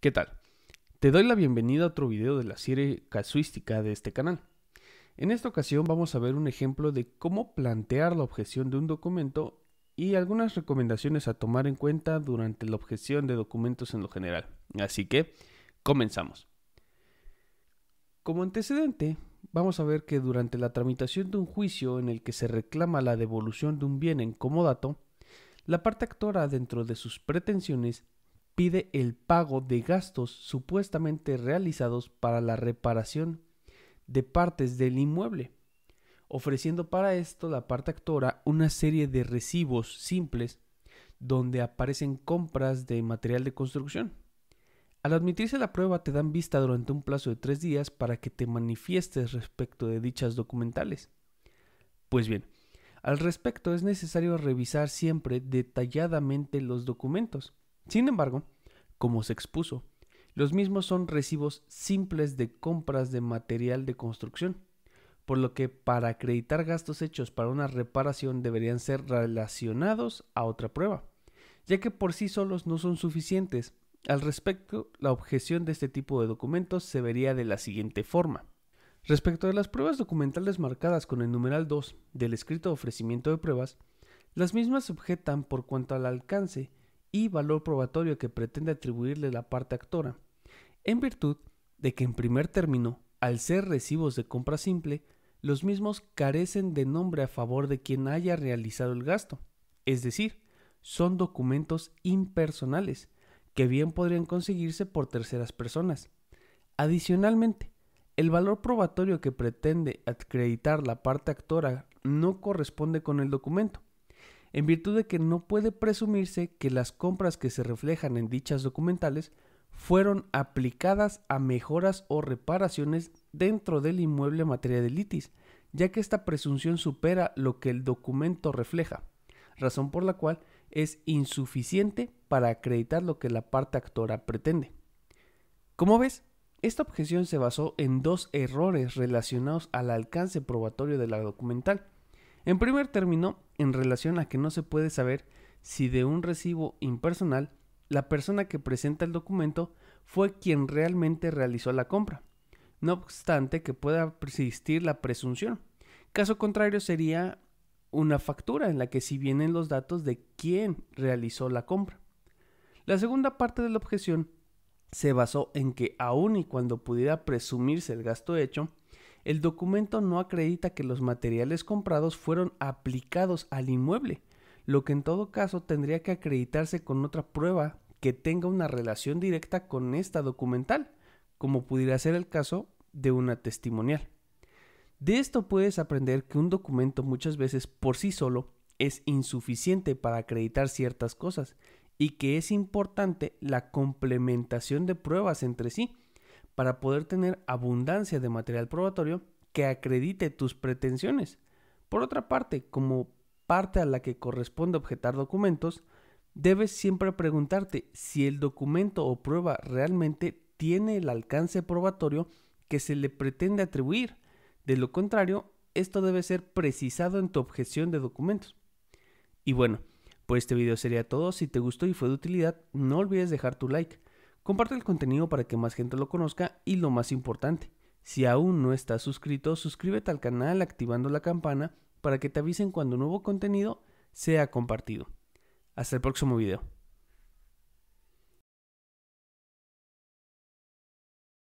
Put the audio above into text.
¿Qué tal? Te doy la bienvenida a otro video de la serie casuística de este canal. En esta ocasión vamos a ver un ejemplo de cómo plantear la objeción de un documento y algunas recomendaciones a tomar en cuenta durante la objeción de documentos en lo general. Así que, comenzamos. Como antecedente, vamos a ver que durante la tramitación de un juicio en el que se reclama la devolución de un bien en comodato, la parte actora dentro de sus pretensiones pide el pago de gastos supuestamente realizados para la reparación de partes del inmueble, ofreciendo para esto la parte actora una serie de recibos simples donde aparecen compras de material de construcción. Al admitirse la prueba te dan vista durante un plazo de tres días para que te manifiestes respecto de dichas documentales. Pues bien, al respecto es necesario revisar siempre detalladamente los documentos, sin embargo, como se expuso, los mismos son recibos simples de compras de material de construcción, por lo que para acreditar gastos hechos para una reparación deberían ser relacionados a otra prueba, ya que por sí solos no son suficientes. Al respecto, la objeción de este tipo de documentos se vería de la siguiente forma. Respecto de las pruebas documentales marcadas con el numeral 2 del escrito ofrecimiento de pruebas, las mismas se objetan por cuanto al alcance y valor probatorio que pretende atribuirle la parte actora, en virtud de que en primer término, al ser recibos de compra simple, los mismos carecen de nombre a favor de quien haya realizado el gasto, es decir, son documentos impersonales, que bien podrían conseguirse por terceras personas. Adicionalmente, el valor probatorio que pretende acreditar la parte actora no corresponde con el documento, en virtud de que no puede presumirse que las compras que se reflejan en dichas documentales fueron aplicadas a mejoras o reparaciones dentro del inmueble en materia de litis, ya que esta presunción supera lo que el documento refleja, razón por la cual es insuficiente para acreditar lo que la parte actora pretende. Como ves, esta objeción se basó en dos errores relacionados al alcance probatorio de la documental. En primer término, en relación a que no se puede saber si de un recibo impersonal la persona que presenta el documento fue quien realmente realizó la compra, no obstante que pueda persistir la presunción. Caso contrario sería una factura en la que si vienen los datos de quién realizó la compra. La segunda parte de la objeción se basó en que aun y cuando pudiera presumirse el gasto hecho, el documento no acredita que los materiales comprados fueron aplicados al inmueble, lo que en todo caso tendría que acreditarse con otra prueba que tenga una relación directa con esta documental, como pudiera ser el caso de una testimonial. De esto puedes aprender que un documento muchas veces por sí solo es insuficiente para acreditar ciertas cosas y que es importante la complementación de pruebas entre sí para poder tener abundancia de material probatorio que acredite tus pretensiones. Por otra parte, como parte a la que corresponde objetar documentos, debes siempre preguntarte si el documento o prueba realmente tiene el alcance probatorio que se le pretende atribuir. De lo contrario, esto debe ser precisado en tu objeción de documentos. Y bueno, por pues este video sería todo. Si te gustó y fue de utilidad, no olvides dejar tu like. Comparte el contenido para que más gente lo conozca y lo más importante, si aún no estás suscrito, suscríbete al canal activando la campana para que te avisen cuando nuevo contenido sea compartido. Hasta el próximo video.